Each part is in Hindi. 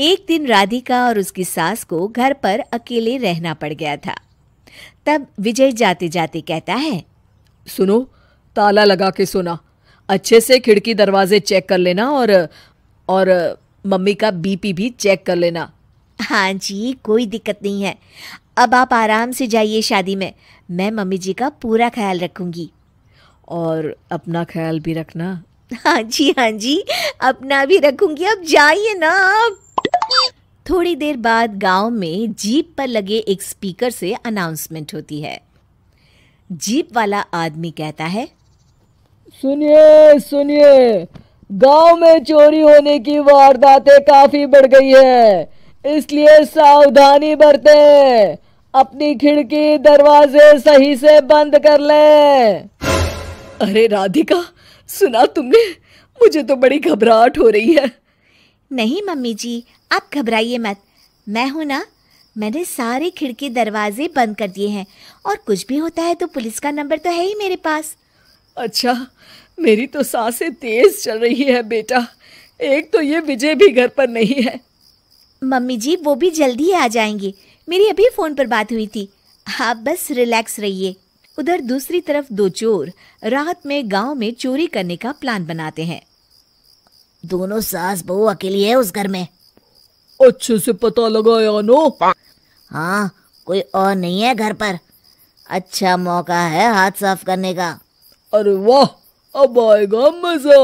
एक दिन राधिका और उसकी सास को घर पर अकेले रहना पड़ गया था तब विजय जाते जाते कहता है सुनो ताला लगा के सोना अच्छे से खिड़की दरवाजे चेक कर लेना और और मम्मी का बीपी भी चेक कर लेना हाँ जी कोई दिक्कत नहीं है अब आप आराम से जाइए शादी में मैं मम्मी जी का पूरा ख्याल रखूंगी और अपना ख्याल भी रखना हाँ जी हाँ जी अपना भी रखूंगी अब जाइए ना आप थोड़ी देर बाद गांव में जीप पर लगे एक स्पीकर से अनाउंसमेंट होती है जीप वाला आदमी कहता है सुनिए सुनिए गांव में चोरी होने की वारदातें काफी बढ़ गई है इसलिए सावधानी बरते अपनी खिड़की दरवाजे सही से बंद कर ले अरे राधिका सुना तुमने मुझे तो बड़ी घबराहट हो रही है नहीं मम्मी जी आप घबराइए मत मैं हूँ ना मैंने सारे खिड़की दरवाजे बंद कर दिए हैं और कुछ भी होता है तो पुलिस का नंबर तो है ही मेरे पास अच्छा मेरी तो सांसें तेज चल रही है बेटा एक तो ये विजय भी घर पर नहीं है मम्मी जी वो भी जल्दी ही आ जाएंगी मेरी अभी फ़ोन पर बात हुई थी आप बस रिलैक्स रहिए उधर दूसरी तरफ दो चोर रात में गांव में चोरी करने का प्लान बनाते हैं दोनों सास बहू अकेली है उस घर में अच्छे से पता लगाया नो हाँ कोई और नहीं है घर पर अच्छा मौका है हाथ साफ करने का अरे वाह अब आएगा मजा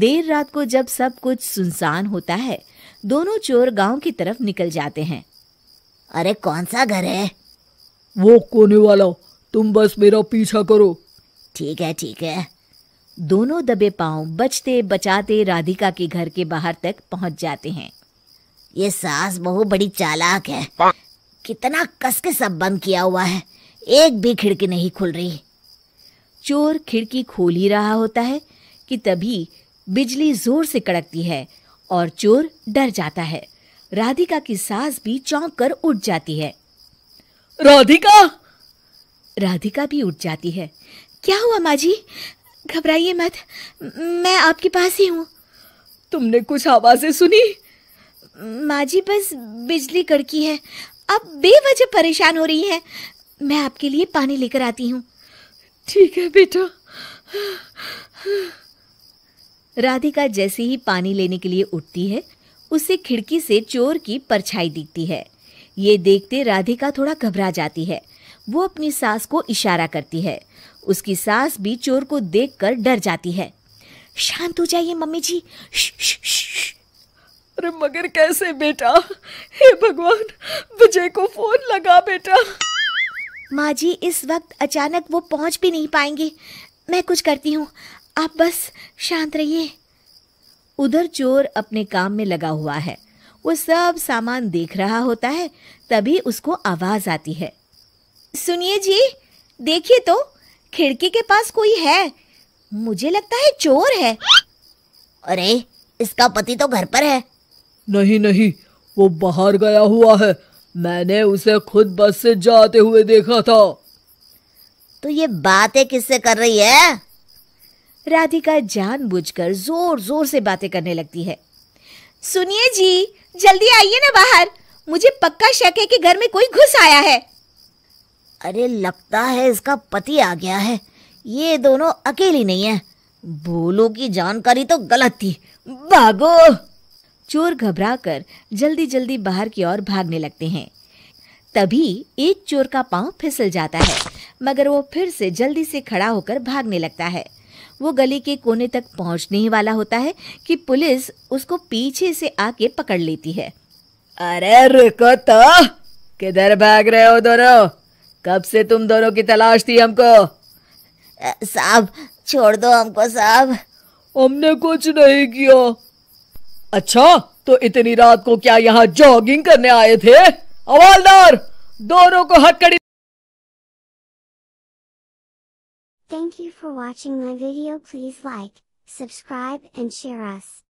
देर रात को जब सब कुछ सुनसान होता है दोनों चोर गांव की तरफ निकल जाते हैं अरे कौन सा घर है वो कोने वाला तुम बस मेरा पीछा करो ठीक है ठीक है दोनों दबे पांव बचते बचाते राधिका के घर के बाहर तक पहुंच जाते हैं ये सास बहु बड़ी चालाक है कितना कस के सब बंद किया हुआ है एक भी खिड़की नहीं खुल रही चोर खिड़की खोल ही रहा होता है कि तभी बिजली जोर से कड़कती है और चोर डर जाता है राधिका की सास भी चौंक कर उठ जाती है राधिका राधिका भी उठ जाती है क्या हुआ माजी घबराइए मत मैं आपके पास ही हूँ तुमने कुछ आवाजें सुनी माँ जी बस बिजली कड़की है अब बेवजह परेशान हो रही है मैं आपके लिए पानी लेकर आती हूँ ठीक है बेटा राधिका जैसे ही पानी लेने के लिए उठती है उसे खिड़की से चोर की परछाई दिखती है ये देखते राधिका थोड़ा घबरा जाती है वो अपनी सास को इशारा करती है उसकी सास भी चोर को देखकर डर जाती है शांत हो जाइए मम्मी जी श, श, श, अरे मगर कैसे बेटा हे भगवान विजय को फोन लगा बेटा माँ जी इस वक्त अचानक वो पहुंच भी नहीं पाएंगे मैं कुछ करती हूँ आप बस शांत रहिए उधर चोर अपने काम में लगा हुआ है वो सब सामान देख रहा होता है तभी उसको आवाज आती है सुनिए जी देखिए तो खिड़की के पास कोई है मुझे लगता है चोर है अरे इसका पति तो घर पर है नहीं नहीं वो बाहर गया हुआ है मैंने उसे खुद बस से जाते हुए देखा था तो ये बातें किससे कर रही है राधिका जानबूझकर जोर जोर से बातें करने लगती है सुनिए जी जल्दी आइए ना बाहर मुझे पक्का शक है कि घर में कोई घुस आया है अरे लगता है इसका पति आ गया है ये दोनों अकेली नहीं है भोलू की जानकारी तो गलत थी भागो चोर घबराकर जल्दी जल्दी बाहर की ओर भागने लगते हैं तभी एक चोर का पांव फिसल जाता है मगर वो फिर से जल्दी से खड़ा होकर भागने लगता है वो गली के कोने तक पहुंचने ही वाला होता है कि पुलिस उसको पीछे से आके पकड़ लेती है अरे रुको तो किधर भाग रहे हो दोनों कब से तुम दोनों की तलाश थी हमको साहब छोड़ दो हमको साहब हमने कुछ नहीं किया अच्छा तो इतनी रात को क्या यहाँ जॉगिंग करने आए थे अवालदार दोनों को हथकड़ी Thank you for watching my video. Please like, subscribe and share us.